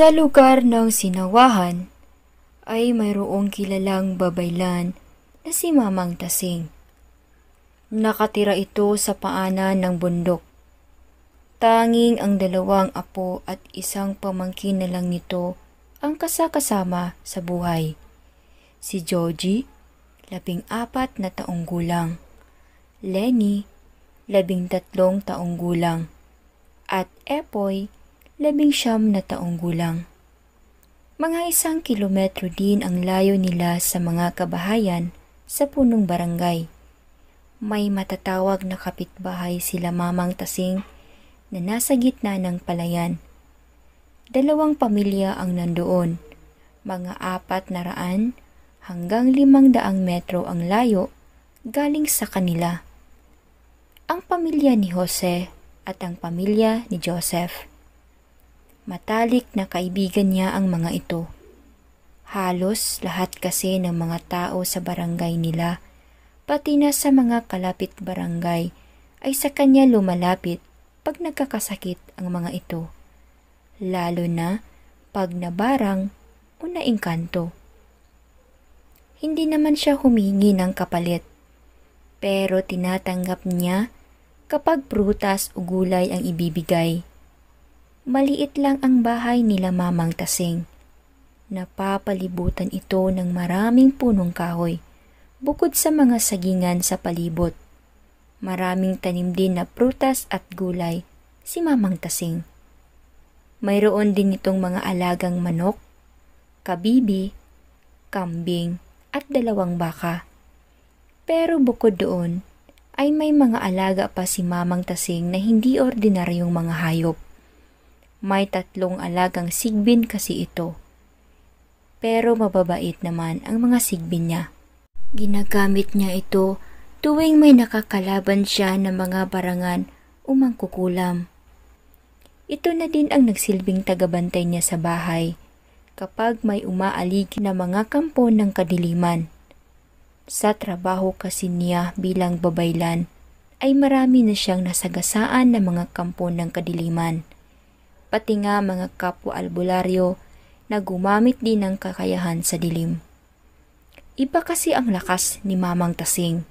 Sa lugar ng sinawahan ay mayroong kilalang babaylan na si Mamang Tasing. Nakatira ito sa paanan ng bundok. Tanging ang dalawang apo at isang pamangkin na lang nito ang kasakasama sa buhay. Si Joji, labing apat na taong gulang. Lenny, labing tatlong taong gulang. At Epoy, labing siyam na taong gulang. Mga isang kilometro din ang layo nila sa mga kabahayan sa punong barangay. May matatawag na kapitbahay sila Mamang Tasing na nasa gitna ng palayan. Dalawang pamilya ang nandoon, mga apat na raan hanggang limang daang metro ang layo galing sa kanila. Ang pamilya ni Jose at ang pamilya ni Joseph. Matalik na kaibigan niya ang mga ito. Halos lahat kasi ng mga tao sa barangay nila, pati na sa mga kalapit barangay, ay sa kanya lumalapit pag nagkakasakit ang mga ito. Lalo na pag nabarang o naingkanto. Hindi naman siya humingi ng kapalit, pero tinatanggap niya kapag prutas o gulay ang ibibigay Maliit lang ang bahay nila Mamang Tasing. Napapalibutan ito ng maraming punong kahoy, bukod sa mga sagingan sa palibot. Maraming tanim din na prutas at gulay si Mamang Tasing. Mayroon din itong mga alagang manok, kabibi, kambing at dalawang baka. Pero bukod doon, ay may mga alaga pa si Mamang Tasing na hindi ordinaryong mga hayop. May tatlong alagang sigbin kasi ito. Pero mababait naman ang mga sigbin niya. Ginagamit niya ito tuwing may nakakalaban siya ng mga barangan o mangkukulam. Ito na din ang nagsilbing tagabantay niya sa bahay kapag may umaalig na mga kampo ng kadiliman. Sa trabaho kasi niya bilang babaylan ay marami na siyang nasagasaan ng mga kampo ng kadiliman pati nga mga kapwa albularyo na gumamit din ng kakayahan sa dilim. Iba kasi ang lakas ni Mamang Tasing.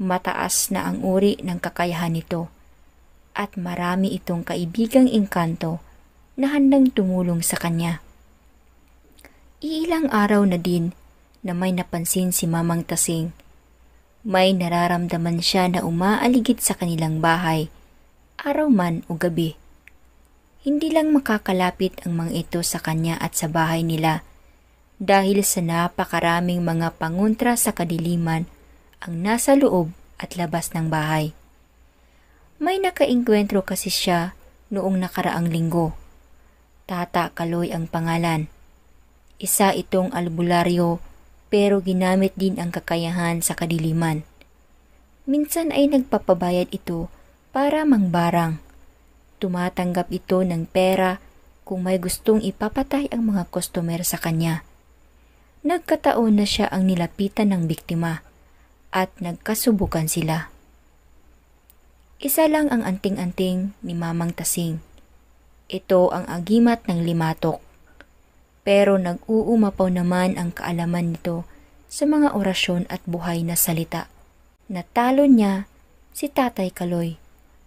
Mataas na ang uri ng kakayahan nito at marami itong kaibigang engkanto na handang tumulong sa kanya. Iilang araw na din na may napansin si Mamang Tasing. May nararamdaman siya na umaaligid sa kanilang bahay, araw man o gabi hindi lang makakalapit ang mga ito sa kanya at sa bahay nila dahil sa napakaraming mga panguntra sa kadiliman ang nasa loob at labas ng bahay. May nakainkwentro kasi siya noong nakaraang linggo. Tata Kaloy ang pangalan. Isa itong albularyo pero ginamit din ang kakayahan sa kadiliman. Minsan ay nagpapabayad ito para mangbarang Tumatanggap ito ng pera kung may gustong ipapatay ang mga customer sa kanya. Nagkataon na siya ang nilapitan ng biktima at nagkasubukan sila. Isa lang ang anting-anting ni Mamang Tasing. Ito ang agimat ng limatok. Pero nag-uumapaw naman ang kaalaman nito sa mga orasyon at buhay na salita. Natalo niya si Tatay Kaloy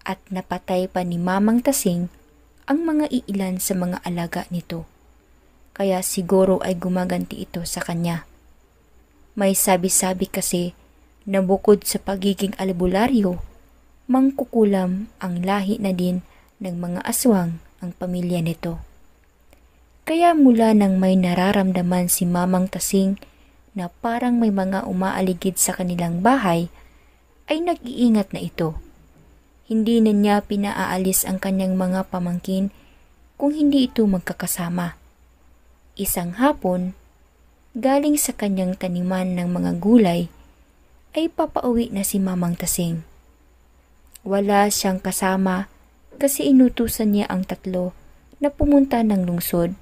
at napatay pa ni Mamang Tasing ang mga iilan sa mga alaga nito. Kaya siguro ay gumaganti ito sa kanya. May sabi-sabi kasi na bukod sa pagiging albularyo, mangkukulam ang lahi na din ng mga aswang ang pamilya nito. Kaya mula nang may nararamdaman si Mamang Tasing na parang may mga umaaligid sa kanilang bahay, ay nag-iingat na ito hindi na niya pinaaalis ang kanyang mga pamangkin kung hindi ito magkakasama. Isang hapon, galing sa kanyang taniman ng mga gulay, ay papauwi na si Mamang Tasing. Wala siyang kasama kasi inutusan niya ang tatlo na pumunta ng lungsod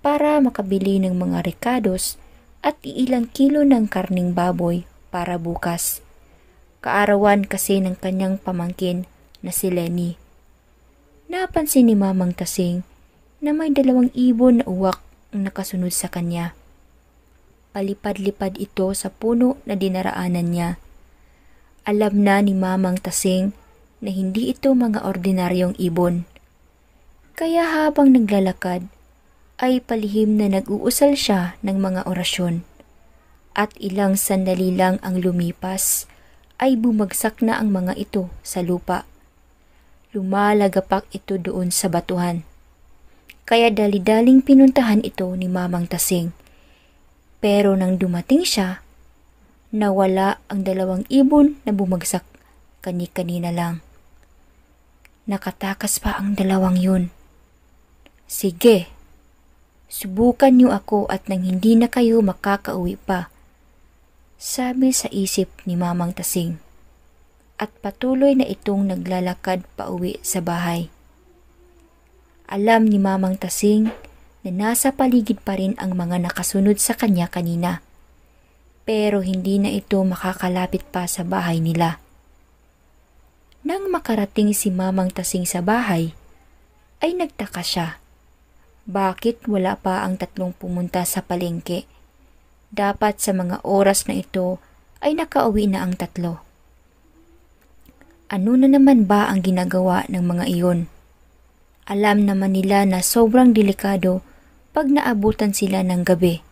para makabili ng mga rekados at ilang kilo ng karning baboy para bukas. Kaarawan kasi ng kanyang pamangkin na si Lenny. Napansin ni Mamang Tasing na may dalawang ibon na uwak ang nakasunod sa kanya. Palipad-lipad ito sa puno na dinaraanan niya. Alam na ni Mamang Tasing na hindi ito mga ordinaryong ibon. Kaya habang naglalakad, ay palihim na nag-uusal siya ng mga orasyon. At ilang sandali lang ang lumipas, ay bumagsak na ang mga ito sa lupa. Lumalagapak ito doon sa batuhan. Kaya dali-daling pinuntahan ito ni Mamang Tasing. Pero nang dumating siya, nawala ang dalawang ibon na bumagsak kani-kanina lang. Nakatakas pa ang dalawang yun. Sige, subukan niyo ako at nang hindi na kayo makakauwi pa, sabi sa isip ni Mamang Tasing at patuloy na itong naglalakad pauwi sa bahay. Alam ni Mamang Tasing na nasa paligid pa rin ang mga nakasunod sa kanya kanina. Pero hindi na ito makakalapit pa sa bahay nila. Nang makarating si Mamang Tasing sa bahay, ay nagtaka siya. Bakit wala pa ang tatlong pumunta sa palengke? Dapat sa mga oras na ito ay nakauwi na ang tatlo. Ano na naman ba ang ginagawa ng mga iyon? Alam naman nila na sobrang delikado pag naabutan sila ng gabi.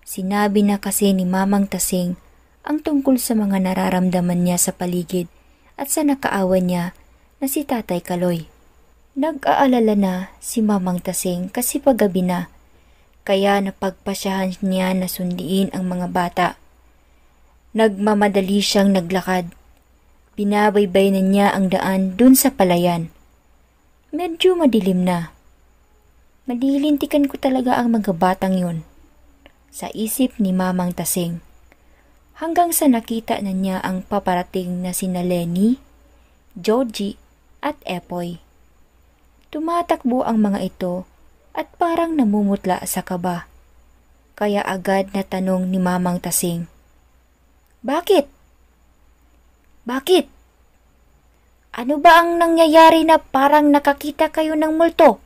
Sinabi na kasi ni Mamang Tasing ang tungkol sa mga nararamdaman niya sa paligid at sa nakaawan niya na si Tatay Kaloy. Nag-aalala na si Mamang Tasing kasi paggabi na, kaya napagpasyahan niya na sundiin ang mga bata. Nagmamadali siyang naglakad Binabaybay na niya ang daan dun sa palayan. Medyo madilim na. Madilintikan ko talaga ang mga batang yun. Sa isip ni Mamang Tasing. Hanggang sa nakita na niya ang paparating na sina Lenny, Georgie at Epoy. Tumatakbo ang mga ito at parang namumutla sa kaba. Kaya agad na tanong ni Mamang Tasing, Bakit? Bakit? Ano ba ang nangyayari na parang nakakita kayo ng multo?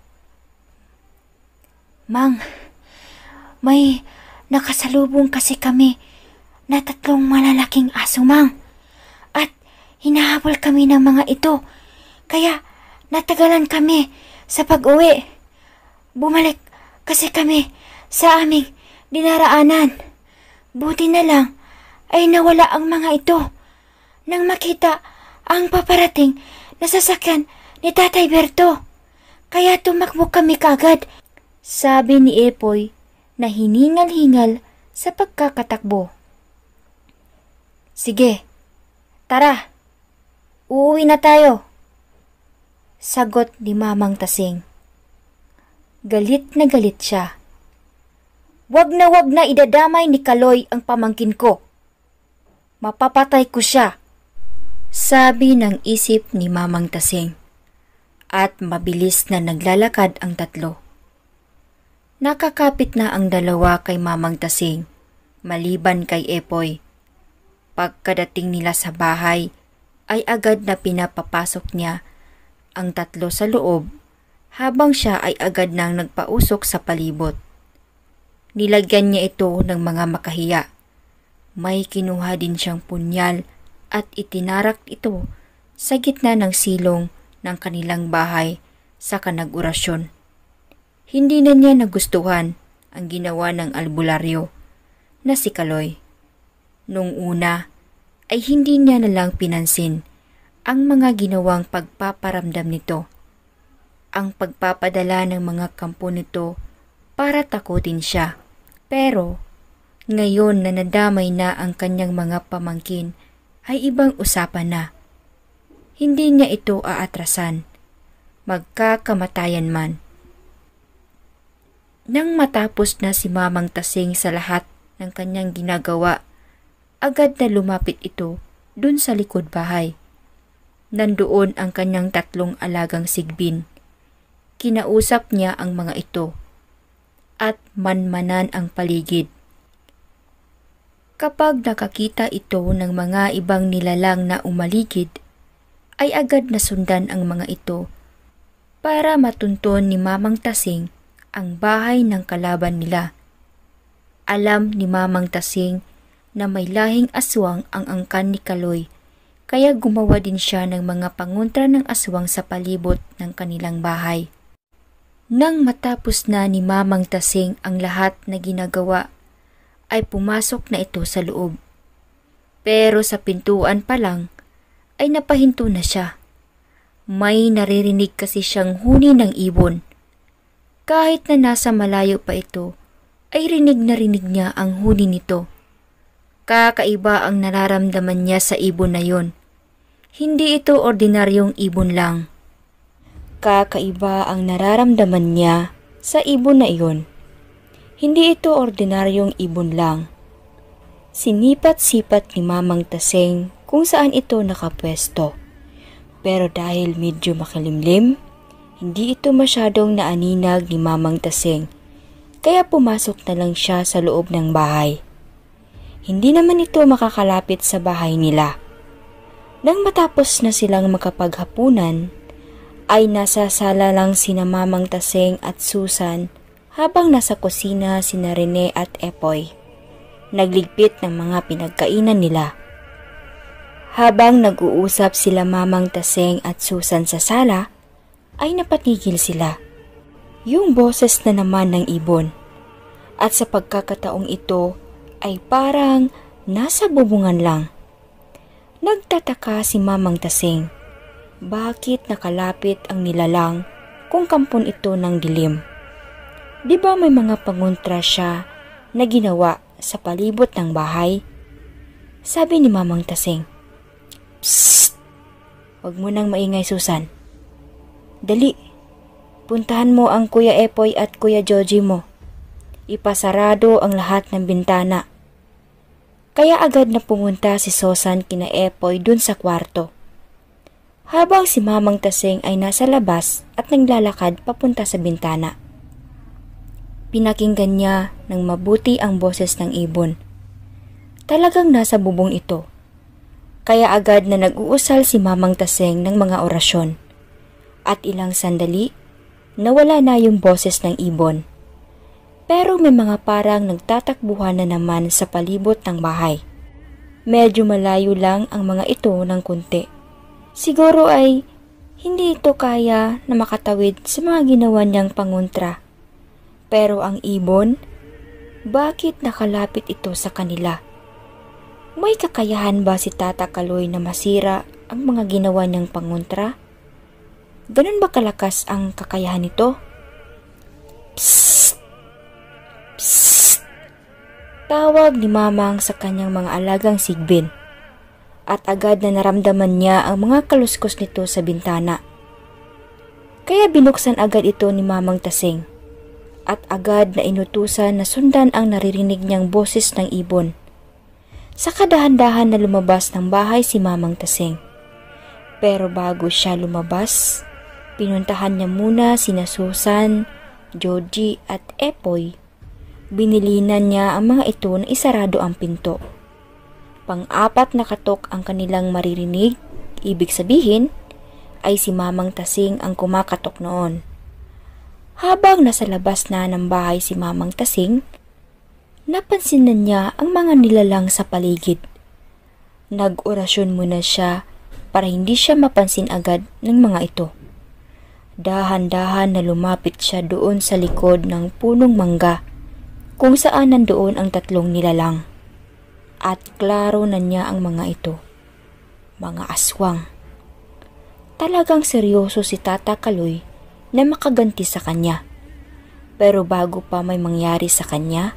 Mang, may nakasalubong kasi kami na tatlong malalaking aso, Mang. At hinahabol kami ng mga ito. Kaya natagalan kami sa pag-uwi. Bumalik kasi kami sa aming dinaraanan. Buti na lang ay nawala ang mga ito nang makita ang paparating na sasakyan ni Tatay Berto. Kaya tumakbo kami kagad, sabi ni Epoy na hiningal-hingal sa pagkakatakbo. Sige, tara, uuwi na tayo. Sagot ni Mamang Tasing. Galit na galit siya. Wag na wag na idadamay ni Kaloy ang pamangkin ko. Mapapatay ko siya sabi ng isip ni Mamang Tasing. At mabilis na naglalakad ang tatlo. Nakakapit na ang dalawa kay Mamang Tasing, maliban kay Epoy. Pagkadating nila sa bahay, ay agad na pinapapasok niya ang tatlo sa loob habang siya ay agad nang nagpausok sa palibot. Nilagyan niya ito ng mga makahiya. May kinuha din siyang punyal at itinarak ito sa gitna ng silong ng kanilang bahay sa kanag-orasyon. Hindi na niya nagustuhan ang ginawa ng albularyo na si Kaloy. Nung una ay hindi niya nalang pinansin ang mga ginawang pagpaparamdam nito. Ang pagpapadala ng mga kampo nito para takutin siya. Pero ngayon na nadamay na ang kanyang mga pamangkin ay ibang usapan na. Hindi niya ito aatrasan, magkakamatayan man. Nang matapos na si Mamang Tasing sa lahat ng kanyang ginagawa, agad na lumapit ito dun sa likod bahay. Nandoon ang kanyang tatlong alagang sigbin. Kinausap niya ang mga ito at manmanan ang paligid. Kapag nakakita ito ng mga ibang nilalang na umaligid, ay agad na sundan ang mga ito para matunton ni Mamang Tasing ang bahay ng kalaban nila. Alam ni Mamang Tasing na may lahing aswang ang angkan ni Kaloy, kaya gumawa din siya ng mga pangontra ng aswang sa palibot ng kanilang bahay. Nang matapos na ni Mamang Tasing ang lahat na ginagawa ay pumasok na ito sa loob. Pero sa pintuan pa lang ay napahinto na siya. May naririnig kasi siyang huni ng ibon. Kahit na nasa malayo pa ito, ay rinig na rinig niya ang huni nito. Kakaiba ang nararamdaman niya sa ibon na yon. Hindi ito ordinaryong ibon lang. Kakaiba ang nararamdaman niya sa ibon na iyon. Hindi ito ordinaryong ibon lang. Sinipat-sipat ni Mamang Taseng kung saan ito nakapwesto. Pero dahil medyo makilimlim, hindi ito masyadong naaninag ni Mamang Taseng kaya pumasok na lang siya sa loob ng bahay. Hindi naman ito makakalapit sa bahay nila. Nang matapos na silang makapaghapunan, ay nasa sala lang sina Mamang Taseng at Susan habang nasa kusina sina Rene at Epoy. Nagligpit ng mga pinagkainan nila. Habang nag-uusap sila Mamang Taseng at Susan sa sala, ay napatigil sila. Yung boses na naman ng ibon. At sa pagkakataong ito ay parang nasa bubungan lang. Nagtataka si Mamang Taseng bakit nakalapit ang nilalang kung kampon ito ng dilim. Di ba may mga pangontra siya na ginawa sa palibot ng bahay? Sabi ni Mamang Tasing. Psst! Huwag mo nang maingay, Susan. Dali, puntahan mo ang Kuya Epoy at Kuya Joji mo. Ipasarado ang lahat ng bintana. Kaya agad na pumunta si Susan kina Epoy dun sa kwarto. Habang si Mamang Tasing ay nasa labas at naglalakad papunta sa bintana. Pinakinggan niya ng mabuti ang boses ng ibon. Talagang nasa bubong ito. Kaya agad na nag-uusal si Mamang Taseng ng mga orasyon. At ilang sandali, nawala na yung boses ng ibon. Pero may mga parang nagtatakbuhan na naman sa palibot ng bahay. Medyo malayo lang ang mga ito ng kunti. Siguro ay hindi ito kaya na makatawid sa mga ginawa niyang pangontra pero ang ibon, bakit nakalapit ito sa kanila? May kakayahan ba si Tata Kaloy na masira ang mga ginawa niyang panguntra? Ganun ba kalakas ang kakayahan nito? Psst! Psst! Tawag ni Mamang sa kanyang mga alagang sigbin at agad na naramdaman niya ang mga kaluskos nito sa bintana. Kaya binuksan agad ito ni Mamang Tasing at agad na inutusan na sundan ang naririnig niyang boses ng ibon. Sa kadahan-dahan na lumabas ng bahay si Mamang Taseng. Pero bago siya lumabas, pinuntahan niya muna sina Susan, Joji at Epoy. Binilinan niya ang mga ito na isarado ang pinto. Pang-apat na katok ang kanilang maririnig, ibig sabihin, ay si Mamang Tasing ang kumakatok noon. Habang nasa labas na ng bahay si Mamang Tasing, napansin na niya ang mga nilalang sa paligid. Nag-orasyon muna siya para hindi siya mapansin agad ng mga ito. Dahan-dahan na lumapit siya doon sa likod ng punong mangga kung saan nandoon ang tatlong nilalang. At klaro na niya ang mga ito. Mga aswang. Talagang seryoso si Tata Kaloy na makaganti sa kanya. Pero bago pa may mangyari sa kanya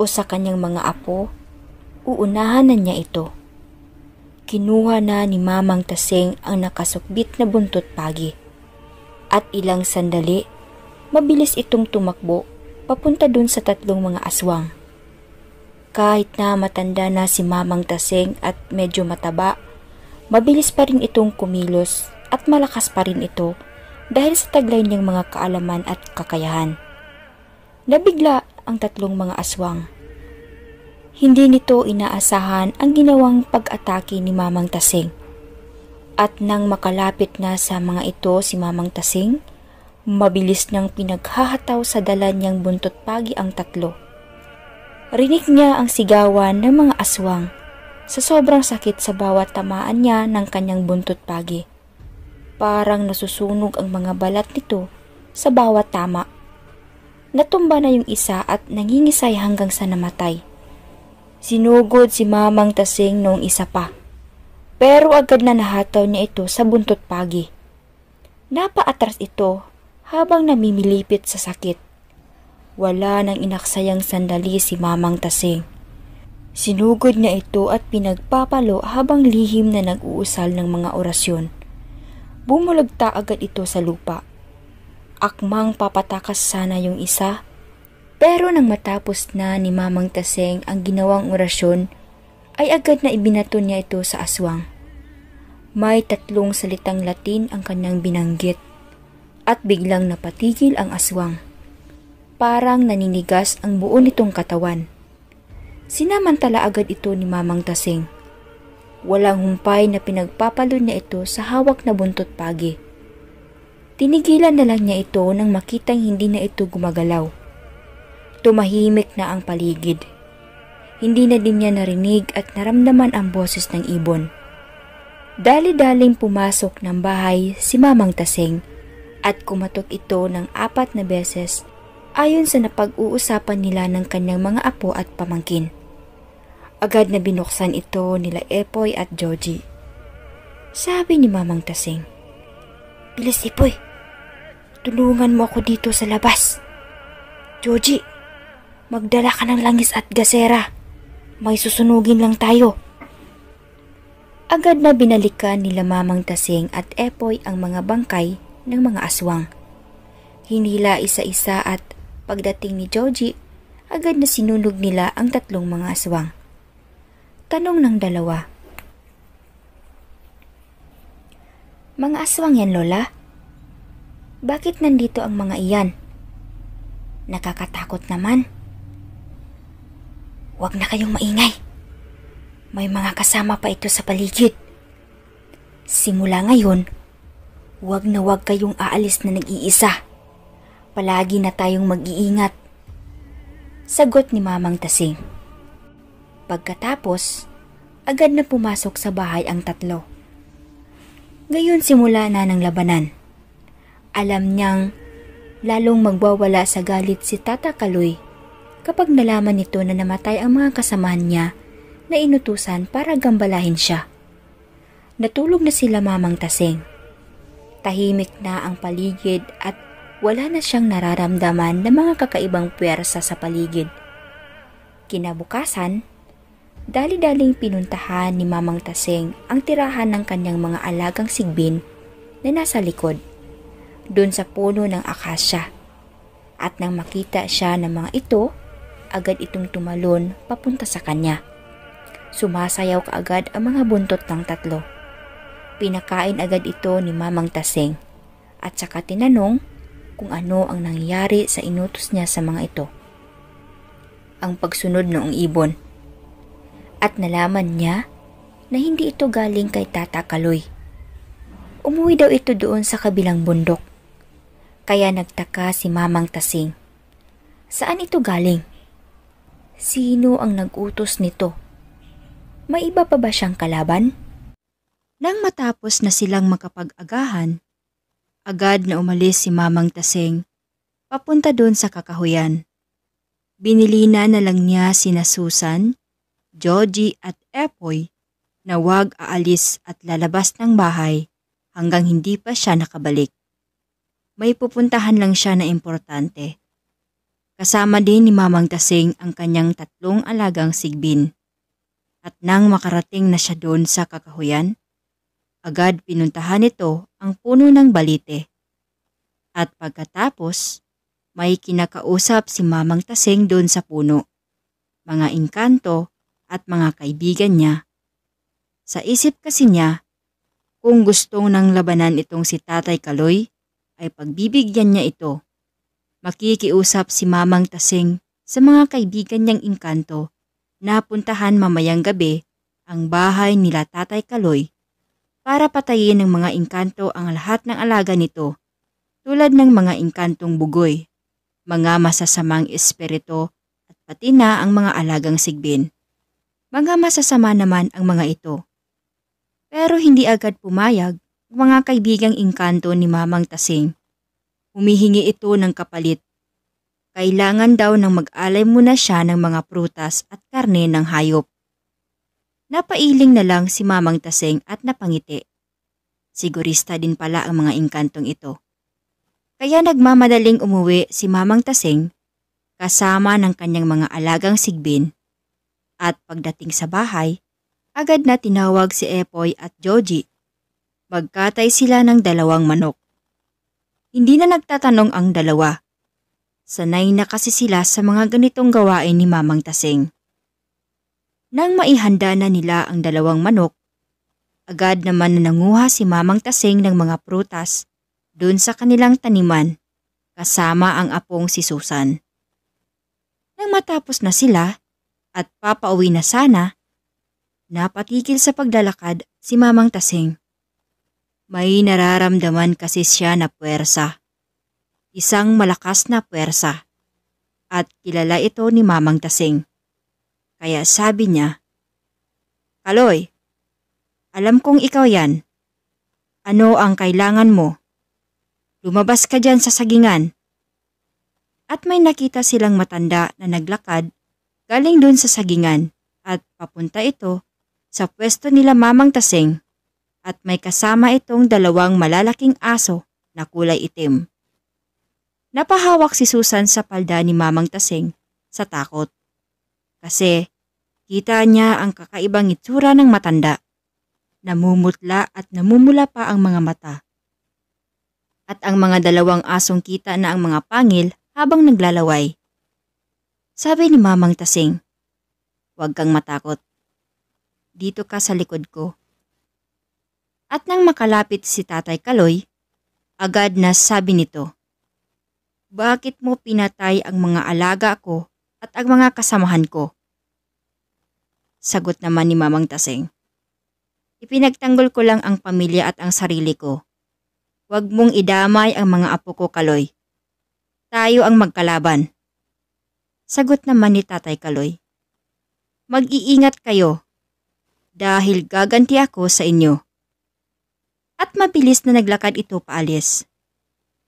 o sa kanyang mga apo, uunahan na niya ito. Kinuha na ni Mamang Taseng ang nakasukbit na buntot pagi. At ilang sandali, mabilis itong tumakbo papunta dun sa tatlong mga aswang. Kahit na matanda na si Mamang Taseng at medyo mataba, mabilis pa rin itong kumilos at malakas pa rin ito dahil sa taglay niyang mga kaalaman at kakayahan. Nabigla ang tatlong mga aswang. Hindi nito inaasahan ang ginawang pag-atake ni Mamang Tasing. At nang makalapit na sa mga ito si Mamang Tasing, mabilis nang pinaghahataw sa dala niyang buntot pagi ang tatlo. Rinig niya ang sigawan ng mga aswang sa sobrang sakit sa bawat tamaan niya ng kanyang buntot pagi. Parang nasusunog ang mga balat nito sa bawat tama. Natumba na yung isa at nangingisay hanggang sa namatay. Sinugod si mamang tasing noong isa pa. Pero agad na nahataw niya ito sa buntot pagi. Napaatras ito habang namimilipit sa sakit. Wala nang inaksayang sandali si mamang tasing. Sinugod niya ito at pinagpapalo habang lihim na nag-uusal ng mga orasyon. Bumulagta agad ito sa lupa. Akmang papatakas sana yung isa. Pero nang matapos na ni Mamang Taseng ang ginawang orasyon, ay agad na ibinato niya ito sa aswang. May tatlong salitang Latin ang kanyang binanggit at biglang napatigil ang aswang. Parang naninigas ang buo nitong katawan. Sinamantala agad ito ni Mamang Taseng Walang humpay na pinagpapalo niya ito sa hawak na buntot pagi. Tinigilan na lang niya ito nang makitang hindi na ito gumagalaw. Tumahimik na ang paligid. Hindi na din niya narinig at naramdaman ang boses ng ibon. Dali-daling pumasok ng bahay si Mamang Taseng at kumatok ito ng apat na beses ayon sa napag-uusapan nila ng kanyang mga apo at pamangkin. Agad na binuksan ito nila Epoy at Joji. Sabi ni Mamang Tasing, Bilis Epoy, tulungan mo ako dito sa labas. Joji, magdala ka ng langis at gasera. May susunugin lang tayo. Agad na binalikan nila Mamang Tasing at Epoy ang mga bangkay ng mga aswang. Hinila isa-isa at pagdating ni Joji, agad na sinunog nila ang tatlong mga aswang. Tanong ng dalawa. Mga aswang yan, Lola. Bakit nandito ang mga iyan? Nakakatakot naman. Huwag na kayong maingay. May mga kasama pa ito sa paligid. Simula ngayon, huwag na huwag kayong aalis na nag-iisa. Palagi na tayong mag-iingat. Sagot ni Mamang Tasing. Pagkatapos, agad na pumasok sa bahay ang tatlo. Gayon simula na ng labanan. Alam niyang lalong magwawala sa galit si Tata Kaloy kapag nalaman nito na namatay ang mga kasamahan niya na inutusan para gambalahin siya. Natulog na sila mamang tasing. Tahimik na ang paligid at wala na siyang nararamdaman ng mga kakaibang puwersa sa paligid. Kinabukasan, Dali-daling pinuntahan ni Mamang Taseng ang tirahan ng kanyang mga alagang sigbin na nasa likod, doon sa puno ng akasya. At nang makita siya ng mga ito, agad itong tumalon papunta sa kanya. Sumasayaw kaagad ang mga buntot ng tatlo. Pinakain agad ito ni Mamang Taseng at saka tinanong kung ano ang nangyari sa inutos niya sa mga ito. Ang pagsunod noong ibon – at nalaman niya na hindi ito galing kay Tata Kaloy. Umuwi daw ito doon sa kabilang bundok. Kaya nagtaka si Mamang Tasing. Saan ito galing? Sino ang nagutos nito? May iba pa ba siyang kalaban? Nang matapos na silang makapag-agahan, agad na umalis si Mamang Tasing papunta doon sa kakahuyan. Binili na na lang niya sina Susan, Georgie at Epoy na wag aalis at lalabas ng bahay hanggang hindi pa siya nakabalik. May pupuntahan lang siya na importante. Kasama din ni Mamang Tasing ang kanyang tatlong alagang sigbin. At nang makarating na siya doon sa kakahuyan, agad pinuntahan nito ang puno ng balite. At pagkatapos, may kinakausap si Mamang Tasing doon sa puno. Mga inkanto at mga kaibigan niya. Sa isip kasi niya, kung gustong nang labanan itong si Tatay Kaloy, ay pagbibigyan niya ito. Makikiusap si Mamang Tasing sa mga kaibigan niyang inkanto na puntahan mamayang gabi ang bahay nila Tatay Kaloy para patayin ng mga inkanto ang lahat ng alaga nito tulad ng mga inkantong bugoy, mga masasamang espirito at pati na ang mga alagang sigbin. Mga masasama naman ang mga ito. Pero hindi agad pumayag ang mga kaibigang inkanto ni Mamang Tasing. Humihingi ito ng kapalit. Kailangan daw ng mag-alay muna siya ng mga prutas at karne ng hayop. Napailing na lang si Mamang Tasing at napangiti. Sigurista din pala ang mga inkantong ito. Kaya nagmamadaling umuwi si Mamang Tasing kasama ng kanyang mga alagang sigbin at pagdating sa bahay, agad na tinawag si Epoy at Joji. Magkatay sila ng dalawang manok. Hindi na nagtatanong ang dalawa. Sanay na kasi sila sa mga ganitong gawain ni Mamang Tasing. Nang maihanda na nila ang dalawang manok, agad naman nanguha si Mamang Tasing ng mga prutas doon sa kanilang taniman kasama ang apong si Susan. Nang matapos na sila, at papauwi na sana, napatikil sa paglalakad si Mamang Tasing. May nararamdaman kasi siya na puwersa. Isang malakas na puwersa. At kilala ito ni Mamang Tasing. Kaya sabi niya, Kaloy, alam kong ikaw yan. Ano ang kailangan mo? Lumabas ka dyan sa sagingan. At may nakita silang matanda na naglakad galing dun sa sagingan at papunta ito sa pwesto nila Mamang Taseng at may kasama itong dalawang malalaking aso na kulay itim. Napahawak si Susan sa palda ni Mamang Taseng sa takot kasi kita niya ang kakaibang itsura ng matanda. Namumutla at namumula pa ang mga mata. At ang mga dalawang asong kita na ang mga pangil habang naglalaway. Sabi ni Mamang Tasing, Huwag kang matakot. Dito ka sa likod ko. At nang makalapit si Tatay Kaloy, agad na sabi nito, Bakit mo pinatay ang mga alaga ko at ang mga kasamahan ko? Sagot naman ni Mamang Tasing, Ipinagtanggol ko lang ang pamilya at ang sarili ko. Huwag mong idamay ang mga apo ko, Kaloy. Tayo ang magkalaban. Sagot naman ni Tatay Kaloy. Mag-iingat kayo dahil gaganti ako sa inyo. At mabilis na naglakad ito paalis.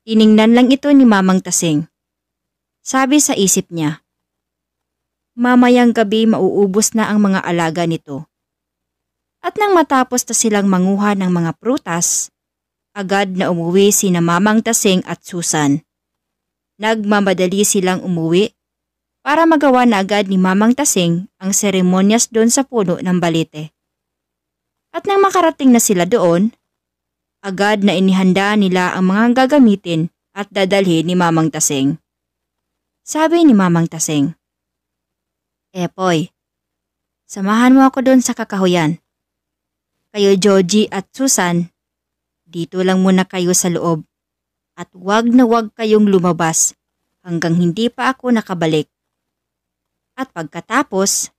Tiningnan lang ito ni Mamang Tasing. Sabi sa isip niya, Mamayang gabi mauubos na ang mga alaga nito. At nang matapos na silang manguha ng mga prutas, agad na umuwi si na Mamang Tasing at Susan. Nagmamadali silang umuwi para magawa na agad ni Mamang Tasing ang seremonyas doon sa puno ng balite. At nang makarating na sila doon, agad na inihanda nila ang mga gagamitin at dadalhin ni Mamang Tasing. Sabi ni Mamang Tasing, Epoy, samahan mo ako doon sa kakahuyan. Kayo Joji at Susan, dito lang muna kayo sa loob at wag na wag kayong lumabas hanggang hindi pa ako nakabalik. At pagkatapos,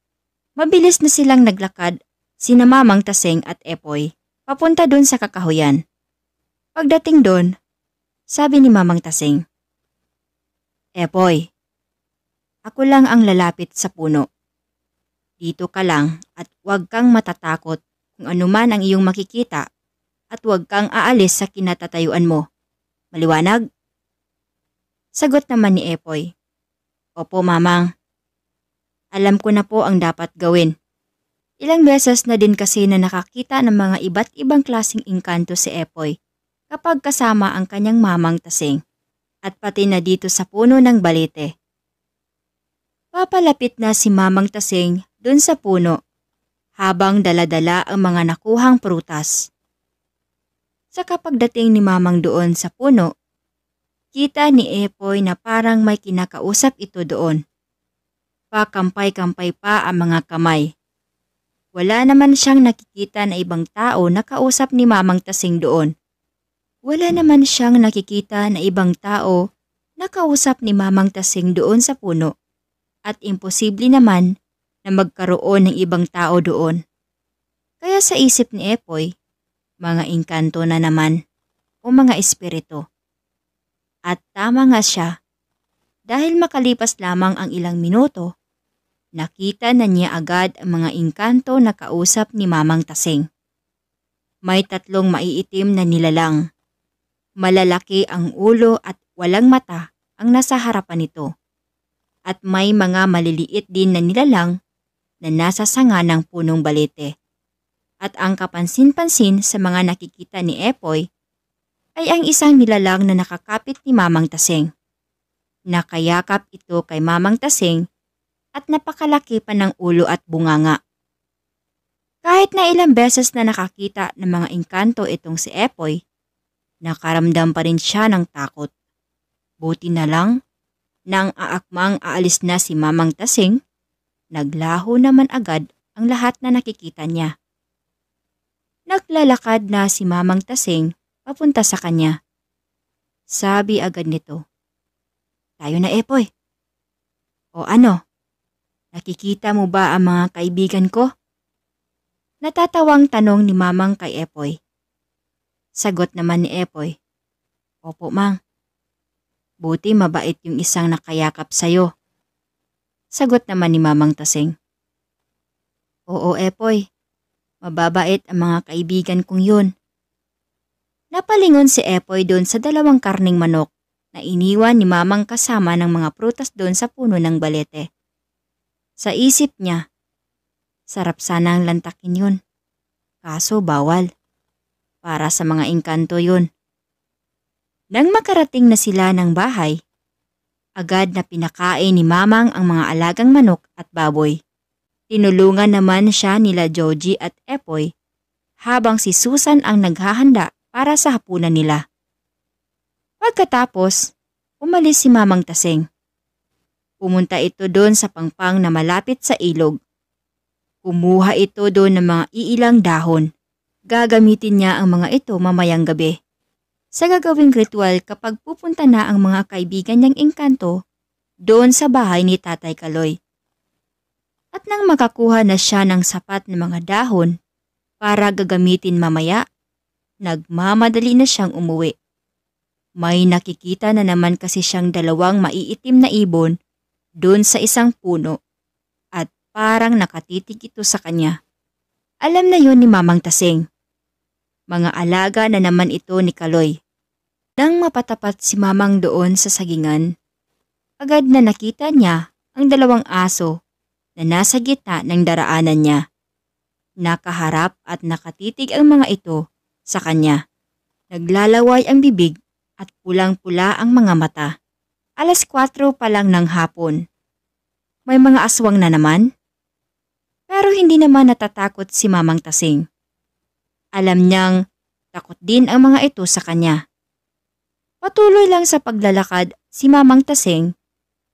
mabilis na silang naglakad sina Mamang Taseng at Epoy papunta doon sa kakahuyan. Pagdating doon, sabi ni Mamang Taseng, Epoy, ako lang ang lalapit sa puno. Dito ka lang at huwag kang matatakot kung anuman ang iyong makikita at huwag kang aalis sa kinatatayuan mo. Maliwanag? Sagot naman ni Epoy, Opo, Mamang. Alam ko na po ang dapat gawin. Ilang beses na din kasi na nakakita ng mga iba't ibang klasing inkanto si Epoy kapag kasama ang kanyang mamang tasing at pati na dito sa puno ng balete. Papalapit na si mamang tasing dun sa puno habang daladala ang mga nakuhang prutas. Sa kapagdating ni mamang doon sa puno, kita ni Epoy na parang may kinakausap ito doon. Pakampay-kampay pa ang mga kamay. Wala naman siyang nakikita na ibang tao na kausap ni Mamang Tasing doon. Wala naman siyang nakikita na ibang tao na kausap ni Mamang Tasing doon sa puno. At imposible naman na magkaroon ng ibang tao doon. Kaya sa isip ni Epoy, mga inkanto na naman o mga espiritu. At tama nga siya dahil makalipas lamang ang ilang minuto, Nakita na niya agad ang mga engkanto na kausap ni Mamang Tasing. May tatlong maiitim na nilalang. Malalaki ang ulo at walang mata ang nasa harapan nito. At may mga maliliit din na nilalang na nasa sanga ng punong balete. At ang kapansin-pansin sa mga nakikita ni Epoy ay ang isang nilalang na nakakapit ni Mamang Tasing. Nakayakap ito kay Mamang Tasing at napakalaki pa ng ulo at bunganga. Kahit na ilang beses na nakakita ng mga engkanto itong si Epoy, nakaramdam pa rin siya ng takot. Buti na lang, nang aakmang aalis na si Mamang Tasing, naglaho naman agad ang lahat na nakikita niya. Naglalakad na si Mamang Tasing papunta sa kanya. Sabi agad nito, Tayo na Epoy. O ano, Nakikita mo ba ang mga kaibigan ko? Natatawang tanong ni Mamang kay Epoy. Sagot naman ni Epoy. Opo, Mang. Buti mabait yung isang nakayakap sa'yo. Sagot naman ni Mamang Tasing. Oo, Epoy. Mababait ang mga kaibigan kong yun. Napalingon si Epoy doon sa dalawang karning manok na iniwan ni Mamang kasama ng mga prutas doon sa puno ng balete. Sa isip niya, sarap sana ang lantakin yun. Kaso bawal. Para sa mga engkanto yun. Nang makarating na sila ng bahay, agad na pinakain ni Mamang ang mga alagang manok at baboy. Tinulungan naman siya nila Joji at Epoy habang si Susan ang naghahanda para sa hapunan nila. Pagkatapos, umalis si Mamang Taseng. Pumunta ito doon sa pangpang na malapit sa ilog. Kumuha ito doon ng mga iilang dahon. Gagamitin niya ang mga ito mamayang gabi. Sa gagawing ritual kapag pupunta na ang mga kaibigan niyang engkanto doon sa bahay ni Tatay Kaloy. At nang makakuha na siya ng sapat na mga dahon para gagamitin mamaya, nagmamadali na siyang umuwi. May nakikita na naman kasi siyang dalawang maiitim na ibon doon sa isang puno at parang nakatitig ito sa kanya. Alam na yon ni Mamang Tasing. Mga alaga na naman ito ni Kaloy. Nang mapatapat si Mamang doon sa sagingan, agad na nakita niya ang dalawang aso na nasa gitna ng daraanan niya. Nakaharap at nakatitig ang mga ito sa kanya. Naglalaway ang bibig at pulang-pula ang mga mata. Alas 4 pa lang ng hapon. May mga aswang na naman? Pero hindi naman natatakot si Mamang Tasing. Alam niyang takot din ang mga ito sa kanya. Patuloy lang sa paglalakad si Mamang Tasing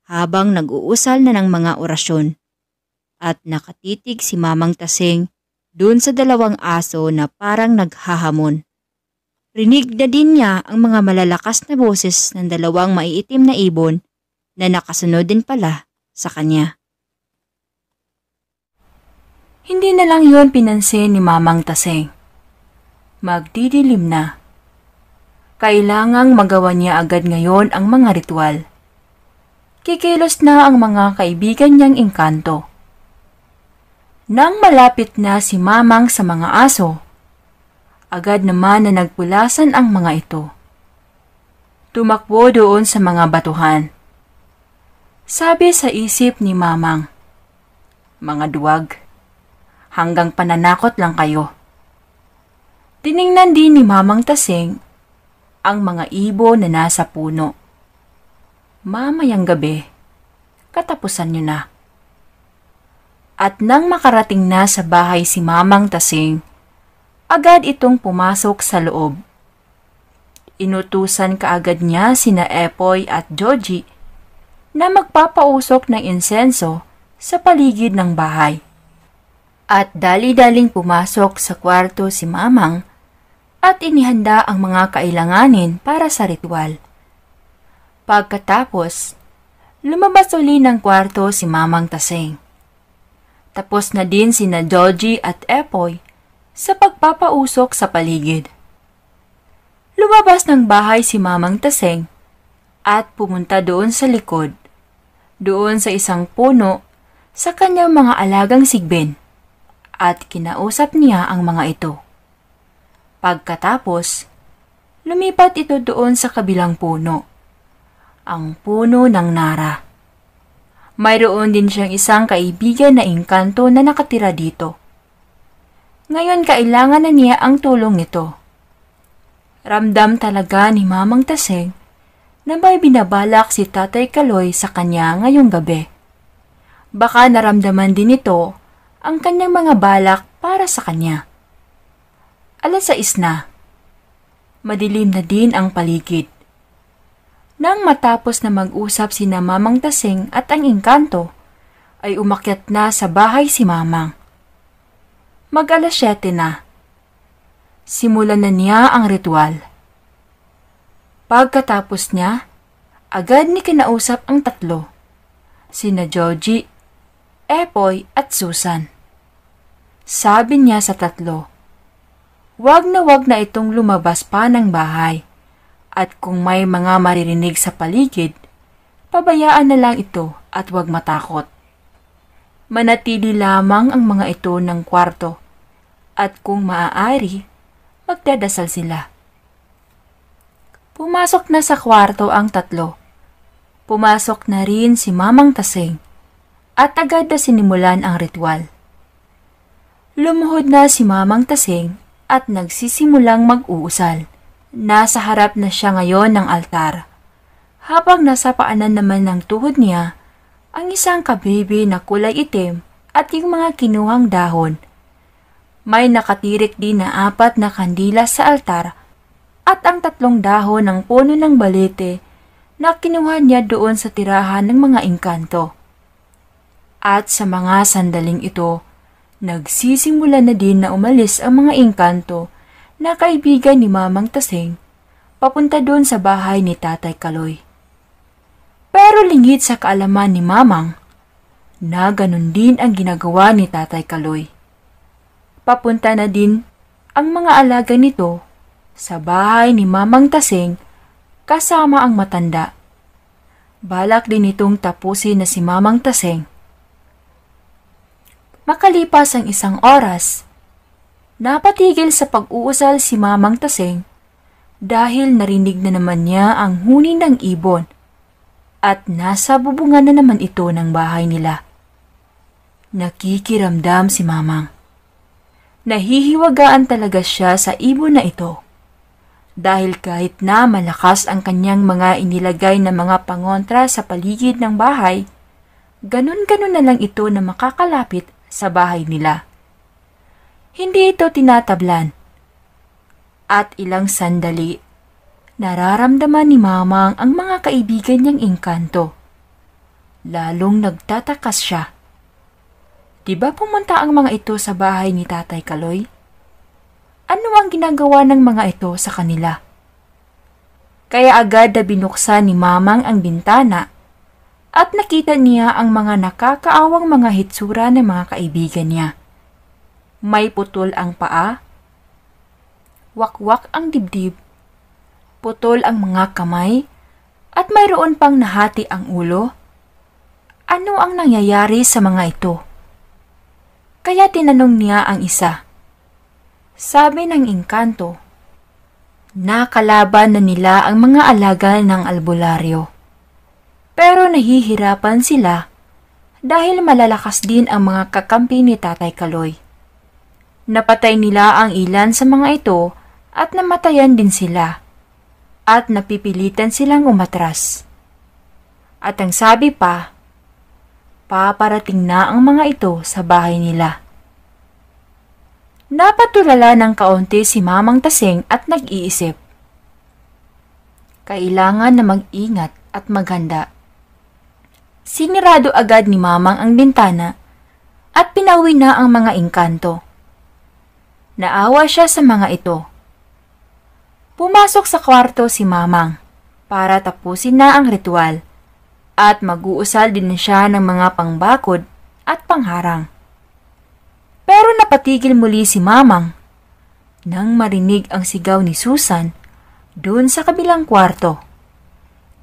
habang nag-uusal na ng mga orasyon. At nakatitig si Mamang Tasing doon sa dalawang aso na parang naghahamon. Rinig na din niya ang mga malalakas na boses ng dalawang maiitim na ibon na nakasunod din pala sa kanya. Hindi na lang yon pinansin ni Mamang Taseng. Magdidilim na. Kailangang magawa niya agad ngayon ang mga ritual. Kikilos na ang mga kaibigan niyang engkanto. Nang malapit na si Mamang sa mga aso, Agad naman na nagpulasan ang mga ito. Tumakbo doon sa mga batuhan. Sabi sa isip ni Mamang, Mga duwag, hanggang pananakot lang kayo. Tiningnan din ni Mamang Tasing ang mga ibo na nasa puno. Mamayang gabi, katapusan niyo na. At nang makarating na sa bahay si Mamang Tasing, agad itong pumasok sa loob. Inutusan kaagad niya sina Epoy at Joji na magpapausok ng insenso sa paligid ng bahay. At dali-daling pumasok sa kwarto si Mamang at inihanda ang mga kailanganin para sa ritual. Pagkatapos, lumabas uli ng kwarto si Mamang Taseng. Tapos na din sina Joji at Epoy sa pagpapausok sa paligid. Lumabas ng bahay si Mamang Taseng at pumunta doon sa likod. Doon sa isang puno sa kanyang mga alagang sigbin at kinausap niya ang mga ito. Pagkatapos, lumipat ito doon sa kabilang puno. Ang puno ng Nara. Mayroon din siyang isang kaibigan na engkanto na nakatira dito. Ngayon kailangan na niya ang tulong nito. Ramdam talaga ni Mamang Taseng na may binabalak si Tatay Kaloy sa kanya ngayong gabi. Baka naramdaman din ito ang kanyang mga balak para sa kanya. Alas 6 na. Madilim na din ang paligid. Nang matapos na mag-usap si na Mamang Taseng at ang inkanto, ay umakyat na sa bahay si Mamang. Mag-alas 7 na. Simulan na niya ang ritual. Pagkatapos niya, agad ni kinausap ang tatlo. Sina Joji, Epoy at Susan. Sabi niya sa tatlo, Wag na wag na itong lumabas pa ng bahay. At kung may mga maririnig sa paligid, pabayaan na lang ito at wag matakot. Manatili lamang ang mga ito ng kwarto at kung maaari, magdadasal sila. Pumasok na sa kwarto ang tatlo. Pumasok na rin si Mamang Tasing at agad na sinimulan ang ritual. Lumuhod na si Mamang Tasing at nagsisimulang mag-uusal. Nasa harap na siya ngayon ng altar. Habang nasa paanan naman ng tuhod niya, ang isang kabibi na kulay itim at yung mga kinuhang dahon. May nakatirik din na apat na kandila sa altar at ang tatlong dahon ng puno ng balete na kinuha niya doon sa tirahan ng mga engkanto. At sa mga sandaling ito, nagsisimula na din na umalis ang mga engkanto na kaibigan ni Mamang Tasing papunta doon sa bahay ni Tatay Kaloy. Pero lingid sa kaalaman ni Mamang na ganun din ang ginagawa ni Tatay Kaloy. Papunta na din ang mga alaga nito sa bahay ni Mamang Tasing kasama ang matanda. Balak din itong tapusin na si Mamang Tasing. Makalipas ang isang oras, napatigil sa pag-uusal si Mamang Tasing dahil narinig na naman niya ang huni ng ibon at nasa bubungan na naman ito ng bahay nila. Nakikiramdam si Mamang. Nahihiwagaan talaga siya sa ibon na ito. Dahil kahit na malakas ang kanyang mga inilagay na mga pangontra sa paligid ng bahay, ganun-ganun na lang ito na makakalapit sa bahay nila. Hindi ito tinatablan. At ilang sandali nararamdaman ni Mamang ang mga kaibigan niyang engkanto. Lalong nagtatakas siya. Diba pumunta ang mga ito sa bahay ni Tatay Kaloy? Ano ang ginagawa ng mga ito sa kanila? Kaya agad na binuksan ni Mamang ang bintana at nakita niya ang mga nakakaawang mga hitsura ng mga kaibigan niya. May putol ang paa, wakwak ang dibdib, putol ang mga kamay, at mayroon pang nahati ang ulo? Ano ang nangyayari sa mga ito? Kaya tinanong niya ang isa. Sabi ng engkanto, nakalaban na nila ang mga alagal ng albularyo. Pero nahihirapan sila dahil malalakas din ang mga kakampi ni Tatay Kaloy. Napatay nila ang ilan sa mga ito at namatayan din sila at napipilitan silang umatras. At ang sabi pa, paparating na ang mga ito sa bahay nila. Napatulala ng kaunti si Mamang Taseng at nag-iisip. Kailangan na mag-ingat at maghanda. Sinirado agad ni Mamang ang bintana at pinawi na ang mga engkanto. Naawa siya sa mga ito Pumasok sa kwarto si Mamang para tapusin na ang ritual at mag-uusal din siya ng mga pangbakod at pangharang. Pero napatigil muli si Mamang nang marinig ang sigaw ni Susan doon sa kabilang kwarto.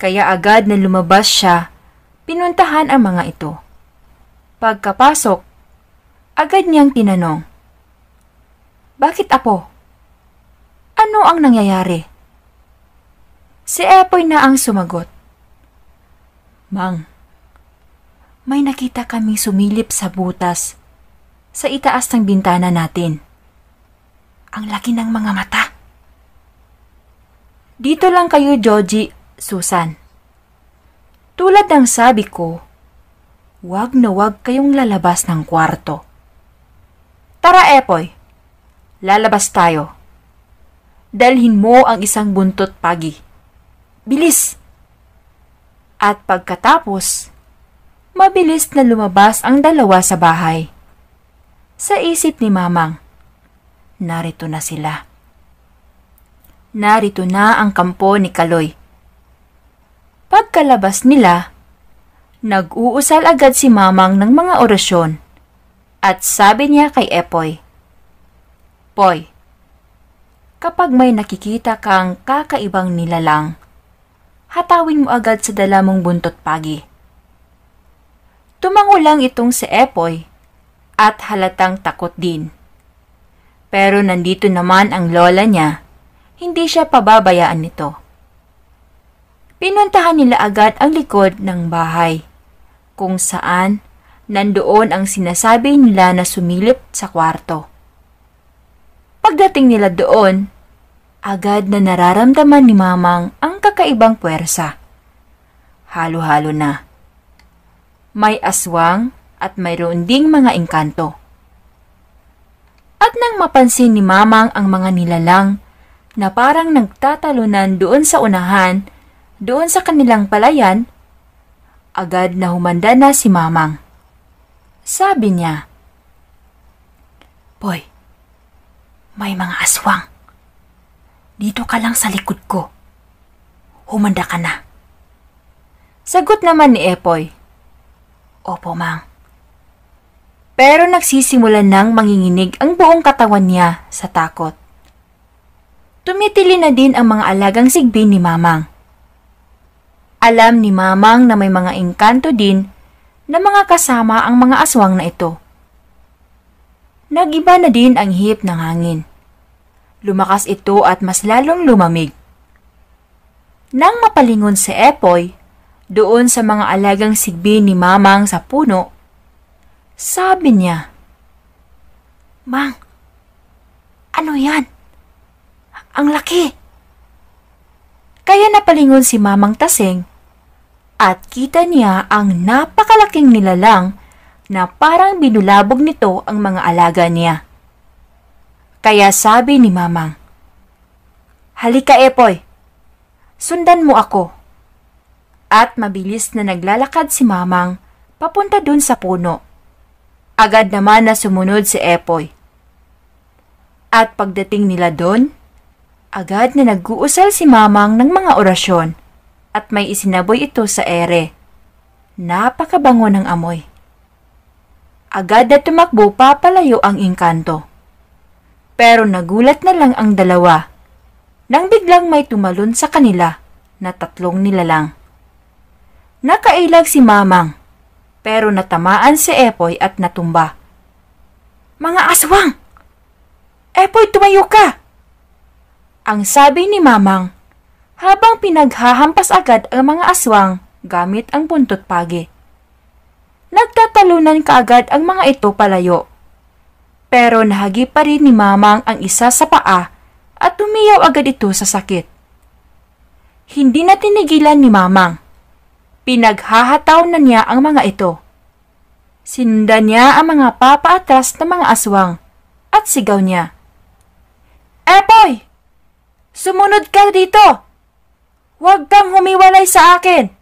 Kaya agad na lumabas siya, pinuntahan ang mga ito. Pagkapasok, agad niyang tinanong, Bakit apo? Ano ang nangyayari? Si Epoy na ang sumagot. Mang, may nakita kaming sumilip sa butas sa itaas ng bintana natin. Ang laki ng mga mata. Dito lang kayo, Joji, Susan. Tulad ng sabi ko, wag na wag kayong lalabas ng kwarto. Tara, Epoy. Lalabas tayo dalhin mo ang isang buntot pagi. Bilis! At pagkatapos, mabilis na lumabas ang dalawa sa bahay. Sa isip ni Mamang, narito na sila. Narito na ang kampo ni Kaloy. Pagkalabas nila, nag-uusal agad si Mamang ng mga orasyon at sabi niya kay Epoy, Poy, Kapag may nakikita kang kakaibang nilalang, hatawin mo agad sa dalamong buntot pagi. Tumango lang itong si Epoy at halatang takot din. Pero nandito naman ang lola niya, hindi siya pababayaan nito. Pinuntahan nila agad ang likod ng bahay, kung saan nandoon ang sinasabi nila na sumilip sa kwarto. Pagdating nila doon, agad na nararamdaman ni Mamang ang kakaibang puwersa. Halo-halo na. May aswang at mayroon ding mga engkanto. At nang mapansin ni Mamang ang mga nilalang na parang nagtatalunan doon sa unahan, doon sa kanilang palayan, agad na humanda na si Mamang. Sabi niya, Boy, may mga aswang. Dito ka lang sa likod ko. Humanda ka na. Sagot naman ni Epoy. Opo, mang. Pero nagsisimula nang manginginig ang buong katawan niya sa takot. Tumitili na din ang mga alagang sigbi ni Mamang. Alam ni Mamang na may mga engkanto din na mga kasama ang mga aswang na ito. Nagiba na din ang hip ng hangin. Lumakas ito at mas lalong lumamig. Nang mapalingon si Epoy, doon sa mga alagang sigbi ni Mamang sa puno, sabi niya, Mang, ano yan? Ang laki! Kaya napalingon si Mamang Tasing at kita niya ang napakalaking nilalang na parang binulabog nito ang mga alaga niya. Kaya sabi ni Mamang, Halika Epoy, sundan mo ako. At mabilis na naglalakad si Mamang papunta dun sa puno. Agad naman na sumunod si Epoy. At pagdating nila dun, agad na nag-uusal si Mamang ng mga orasyon at may isinaboy ito sa ere. Napakabango ng amoy. Agad na tumakbo papalayo ang inkanto. Pero nagulat na lang ang dalawa nang biglang may tumalon sa kanila na tatlong nilalang. Nakailag si Mamang pero natamaan si Epoy at natumba. Mga aswang! Epoy, tumayo ka! Ang sabi ni Mamang habang pinaghahampas agad ang mga aswang gamit ang buntot pagi nagtatalunan kaagad ang mga ito palayo. Pero nahagi pa rin ni Mamang ang isa sa paa at tumiyaw agad ito sa sakit. Hindi na tinigilan ni Mamang. Pinaghahataw na niya ang mga ito. Sinundan niya ang mga papaatras ng mga aswang at sigaw niya. Epoy! Sumunod ka dito! Huwag kang humiwalay sa akin!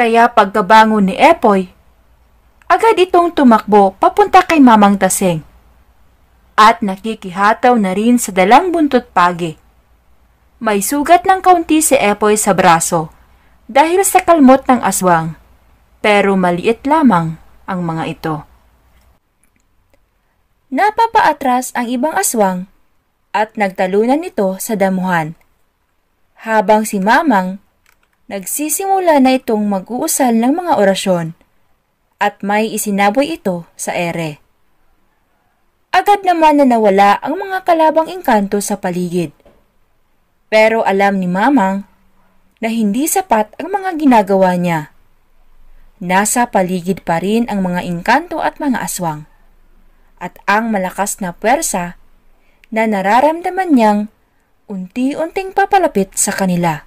Kaya pagkabangon ni Epoy, agad itong tumakbo papunta kay Mamang Taseng at nakikihataw na rin sa dalang buntot pagi. May sugat ng kaunti si Epoy sa braso dahil sa kalmot ng aswang, pero maliit lamang ang mga ito. Napapaatras ang ibang aswang at nagtalunan nito sa damuhan. Habang si Mamang nagsisimula na itong mag-uusal ng mga orasyon at may isinaboy ito sa ere. Agad naman na nawala ang mga kalabang engkanto sa paligid. Pero alam ni Mamang na hindi sapat ang mga ginagawa niya. Nasa paligid pa rin ang mga engkanto at mga aswang. At ang malakas na puwersa na nararamdaman niyang unti-unting papalapit sa kanila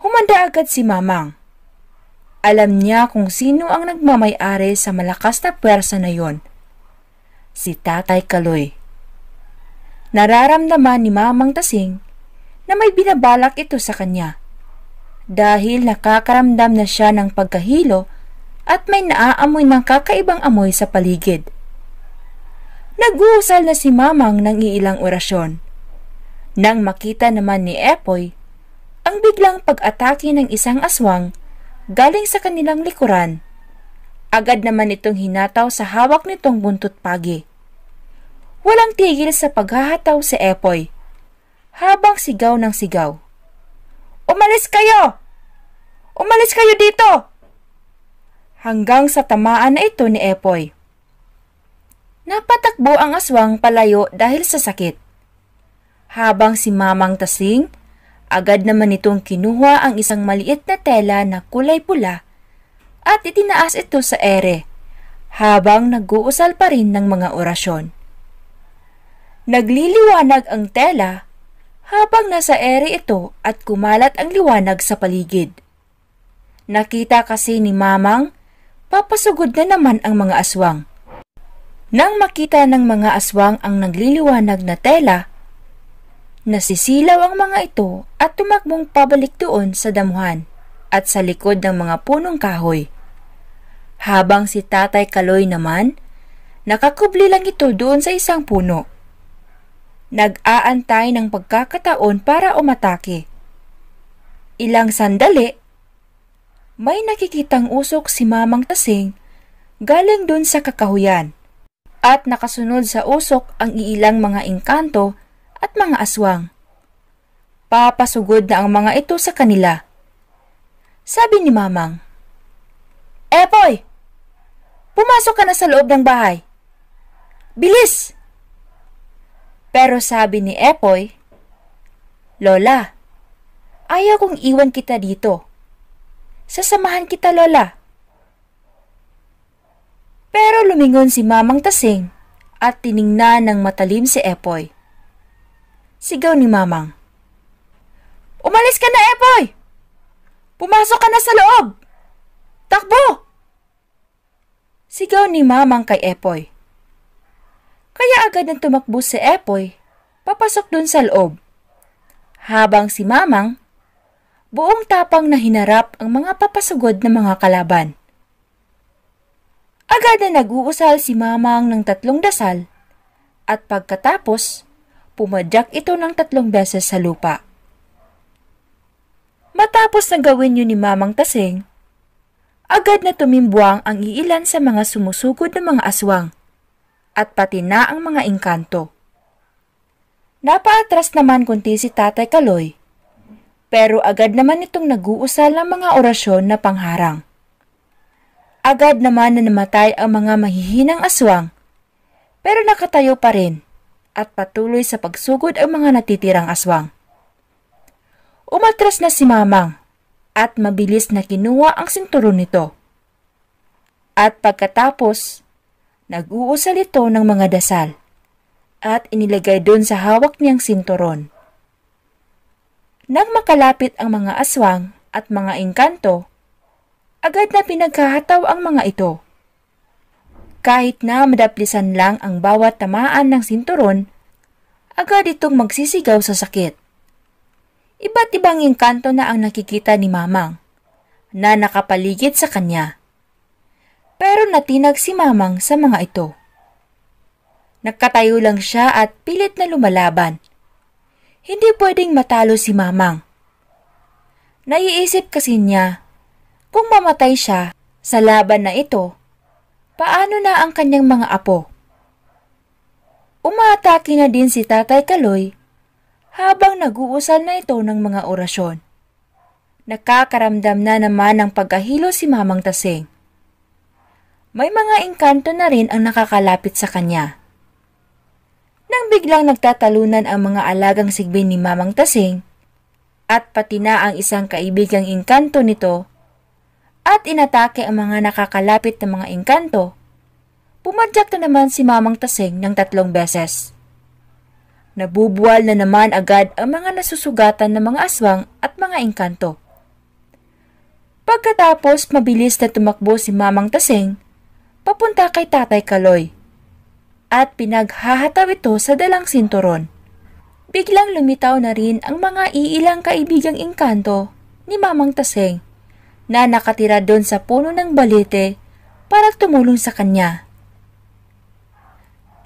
humanda agad si Mamang. Alam niya kung sino ang nagmamayari sa malakas na pwersa na yon. Si Tatay Kaloy. Nararamdaman ni Mamang Tasing na may binabalak ito sa kanya dahil nakakaramdam na siya ng pagkahilo at may naaamoy ng kakaibang amoy sa paligid. Nag-uusal na si Mamang ng iilang orasyon. Nang makita naman ni Epoy ang biglang pag-atake ng isang aswang galing sa kanilang likuran. Agad naman itong hinataw sa hawak nitong buntot pagi. Walang tigil sa paghahataw si Epoy habang sigaw ng sigaw. Umalis kayo! Umalis kayo dito! Hanggang sa tamaan na ito ni Epoy. Napatakbo ang aswang palayo dahil sa sakit. Habang si Mamang Tasing Agad naman itong kinuha ang isang maliit na tela na kulay pula at itinaas ito sa ere habang nag-uusal pa rin ng mga orasyon. Nagliliwanag ang tela habang nasa ere ito at kumalat ang liwanag sa paligid. Nakita kasi ni Mamang, papasugod na naman ang mga aswang. Nang makita ng mga aswang ang nagliliwanag na tela, Nasisilaw ang mga ito at tumakbong pabalik doon sa damuhan at sa likod ng mga punong kahoy. Habang si Tatay Kaloy naman, nakakubli lang ito doon sa isang puno. Nag-aantay ng pagkakataon para umatake. Ilang sandali, may nakikitang usok si Mamang Tasing galing doon sa kakahuyan at nakasunod sa usok ang ilang mga engkanto at mga aswang. Papasugod na ang mga ito sa kanila. Sabi ni Mamang, Epoy! Pumasok ka na sa loob ng bahay. Bilis! Pero sabi ni Epoy, Lola, ayaw kong iwan kita dito. Sasamahan kita, Lola. Pero lumingon si Mamang Tasing at tiningnan ng matalim si Epoy. Sigaw ni Mamang. Umalis ka na, Epoy! Pumasok ka na sa loob! Takbo! Sigaw ni Mamang kay Epoy. Kaya agad nang tumakbo si Epoy, papasok dun sa loob. Habang si Mamang, buong tapang na hinarap ang mga papasugod ng mga kalaban. Agad na nag-uusal si Mamang ng tatlong dasal at pagkatapos, Pumadyak ito ng tatlong beses sa lupa. Matapos na gawin yun ni Mamang Tasing, agad na tumimbuang ang iilan sa mga sumusugod ng mga aswang at pati na ang mga engkanto. Napaatras naman kunti si Tatay Kaloy, pero agad naman itong nag-uusal ng mga orasyon na pangharang. Agad naman na namatay ang mga mahihinang aswang, pero nakatayo pa rin at patuloy sa pagsugod ang mga natitirang aswang. Umatras na si Mamang at mabilis na kinuha ang sinturon nito. At pagkatapos, nag-uusal ito ng mga dasal at inilagay doon sa hawak niyang sinturon. Nang makalapit ang mga aswang at mga engkanto, agad na pinagkahataw ang mga ito kahit na madaplisan lang ang bawat tamaan ng sinturon, agad itong magsisigaw sa sakit. Iba't ibang engkanto na ang nakikita ni Mamang na nakapaligid sa kanya. Pero natinag si Mamang sa mga ito. Nagkatayo lang siya at pilit na lumalaban. Hindi pwedeng matalo si Mamang. Naiisip kasi niya, kung mamatay siya sa laban na ito, paano na ang kanyang mga apo. Umaatake na din si Tatay Kaloy habang nag-uusal na ito ng mga orasyon. Nakakaramdam na naman ng pagkahilo si Mamang Tasing. May mga engkanto na rin ang nakakalapit sa kanya. Nang biglang nagtatalunan ang mga alagang sigbin ni Mamang Tasing, at pati na ang isang kaibigang engkanto nito, at inatake ang mga nakakalapit na mga engkanto, pumadyak na naman si Mamang Tasing ng tatlong beses. Nabubuwal na naman agad ang mga nasusugatan ng mga aswang at mga engkanto. Pagkatapos mabilis na tumakbo si Mamang Tasing, papunta kay Tatay Kaloy at pinaghahataw ito sa dalang sinturon. Biglang lumitaw na rin ang mga iilang kaibigang engkanto ni Mamang Taseng na nakatira doon sa puno ng balete para tumulong sa kanya.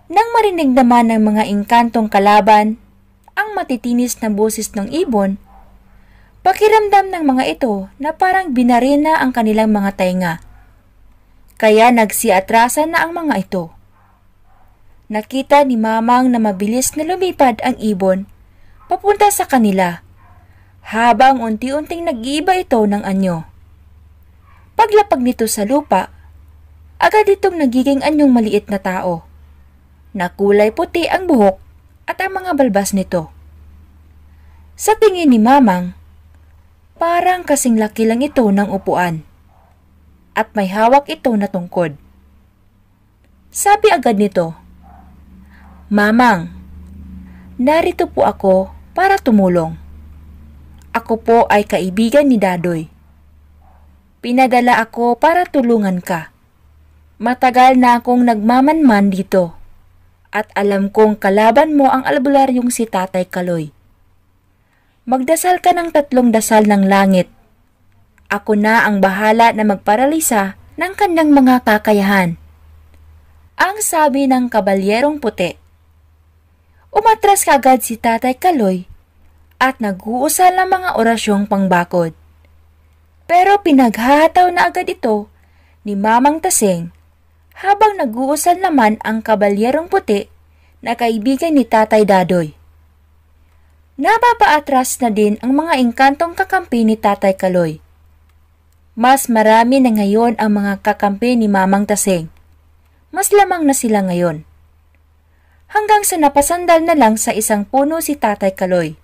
Nang marinig naman ng mga inkantong kalaban ang matitinis na boses ng ibon, pakiramdam ng mga ito na parang binarena ang kanilang mga tainga. Kaya nagsiatrasan na ang mga ito. Nakita ni Mamang na mabilis na lumipad ang ibon papunta sa kanila habang unti-unting nag-iiba ito ng anyo. Paglapag nito sa lupa, agad itong nagiging anyong maliit na tao. Nakulay puti ang buhok at ang mga balbas nito. Sa tingin ni Mamang, parang kasing laki lang ito ng upuan. At may hawak ito na tungkod. Sabi agad nito, Mamang, narito po ako para tumulong. Ako po ay kaibigan ni Dadoy Pinadala ako para tulungan ka. Matagal na akong nagmamanman dito. At alam kong kalaban mo ang albularyong si Tatay Kaloy. Magdasal ka ng tatlong dasal ng langit. Ako na ang bahala na magparalisa ng kanyang mga kakayahan. Ang sabi ng kabalyerong puti. Umatras kagad si Tatay Kaloy at nag-uusal ng mga orasyong pangbakod. Pero pinaghataw na agad ito ni Mamang Taseng habang nag-uusan naman ang kabalyerong puti na kaibigan ni Tatay Dadoy. Napapaatras na din ang mga engkantong kakampi ni Tatay Kaloy. Mas marami na ngayon ang mga kakampi ni Mamang Taseng. Mas lamang na sila ngayon. Hanggang sa napasandal na lang sa isang puno si Tatay Kaloy.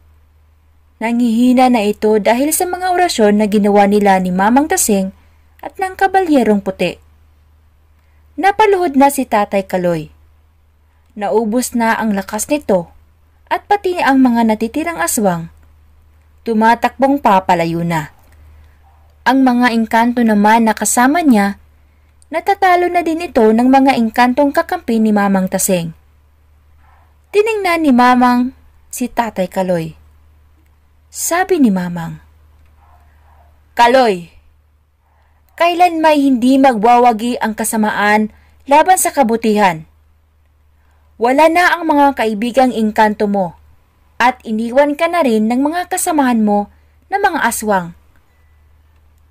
Nangihina na ito dahil sa mga orasyon na ginawa nila ni Mamang Tasing at ng kabalyerong puti. Napaluhod na si Tatay Kaloy. Naubos na ang lakas nito at pati ang mga natitirang aswang. Tumatakbong papalayo na. Ang mga engkanto naman na kasama niya, natatalo na din ito ng mga engkantong kakampi ni Mamang Tasing. Tiningnan ni Mamang si Tatay Kaloy. Sabi ni Mamang. Kaloy! Kailan may hindi magwawagi ang kasamaan laban sa kabutihan? Wala na ang mga kaibigang inkanto mo at iniwan ka na rin ng mga kasamahan mo na mga aswang.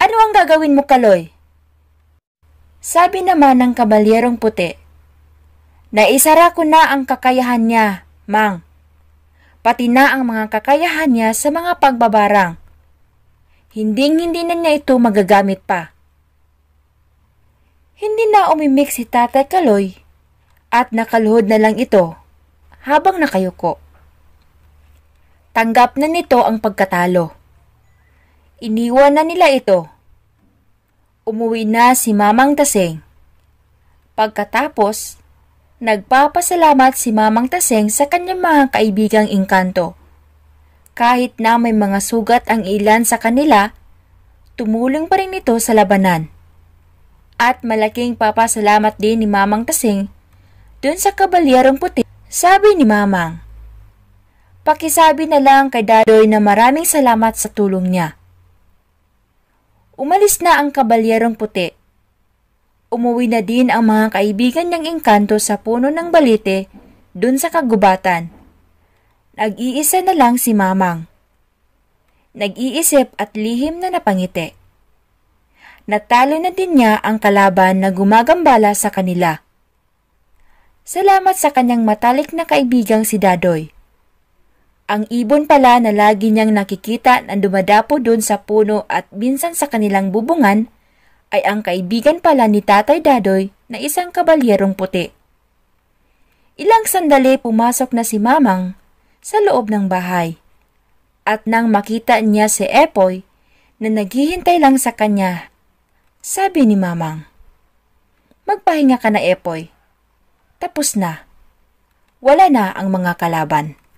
Ano ang gagawin mo, Kaloy? Sabi naman ng kabalyerong puti, Naisara ko na ang kakayahan niya, Mang pati na ang mga kakayahan niya sa mga pagbabarang. Hinding-hindi na niya ito magagamit pa. Hindi na umimik si Tatay Kaloy at nakaluhod na lang ito habang nakayuko. Tanggap na nito ang pagkatalo. Iniwan na nila ito. Umuwi na si Mamang Taseng. Pagkatapos, Nagpapasalamat si Mamang Taseng sa kanyang mga kaibigang inkanto. Kahit na may mga sugat ang ilan sa kanila, tumulong pa rin ito sa labanan. At malaking papasalamat din ni Mamang Taseng dun sa kabalyerong puti, sabi ni Mamang. Pakisabi na lang kay Dadoy na maraming salamat sa tulong niya. Umalis na ang kabalyerong puti Umuwi na din ang mga kaibigan niyang engkanto sa puno ng balite, dun sa kagubatan. Nag-iisa na lang si Mamang. Nag-iisip at lihim na napangiti. Natalo na din niya ang kalaban na gumagambala sa kanila. Salamat sa kanyang matalik na kaibigang si Dadoy. Ang ibon pala na lagi niyang nakikita na dumadapo doon sa puno at binsan sa kanilang bubungan ay ang kaibigan pala ni Tatay Dadoy na isang kabalyerong puti. Ilang sandali pumasok na si Mamang sa loob ng bahay. At nang makita niya si Epoy na naghihintay lang sa kanya, sabi ni Mamang, Magpahinga ka na Epoy. Tapos na. Wala na ang mga kalaban.